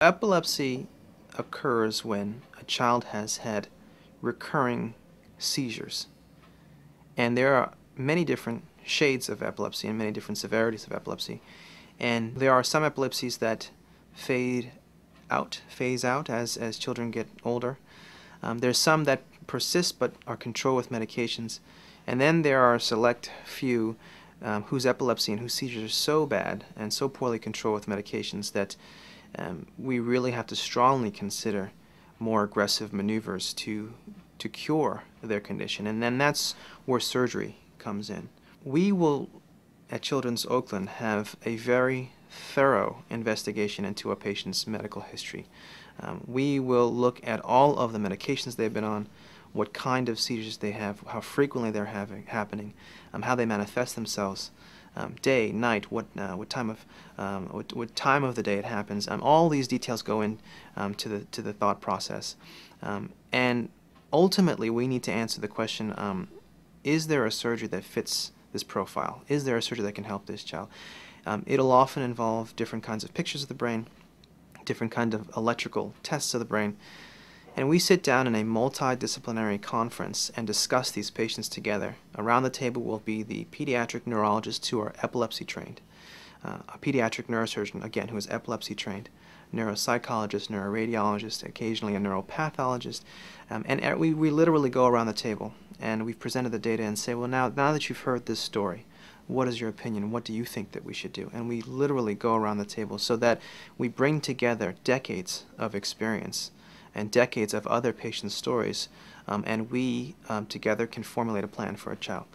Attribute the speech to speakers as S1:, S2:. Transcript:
S1: Epilepsy occurs
S2: when a child has had recurring seizures. And there are many different shades of epilepsy and many different severities of epilepsy. And there are some epilepsies that fade out, phase out as, as children get older. Um, there's some that persist but are controlled with medications. And then there are select few um, whose epilepsy and whose seizures are so bad and so poorly controlled with medications that um, we really have to strongly consider more aggressive maneuvers to, to cure their condition. And then that's where surgery comes in. We will, at Children's Oakland, have a very thorough investigation into a patient's medical history. Um, we will look at all of the medications they've been on, what kind of seizures they have, how frequently they're having, happening, um, how they manifest themselves, um, day, night, what, uh, what, time of, um, what, what, time of the day it happens. Um, all these details go in um, to, the, to the thought process. and ultimately, we need to answer the question, is there a surgery that fits this profile? Is there a surgery that can help this child? it'll often involve different kinds of pictures of the brain, different kind of electrical tests of the brain, and we sit down in a multidisciplinary conference and discuss these patients together. Around the table will be the pediatric neurologists who are epilepsy trained, uh, a pediatric neurosurgeon, again, who is epilepsy trained, neuropsychologist, neuroradiologist, occasionally a neuropathologist, um, and er, we, we literally go around the table and we've presented the data and say, well, now, now that you've heard this story, what is your opinion? What do you think that we should do? And we literally go around the table so that we bring together decades of experience and decades of other patients' stories, um, and we um, together can formulate a plan for
S1: a child.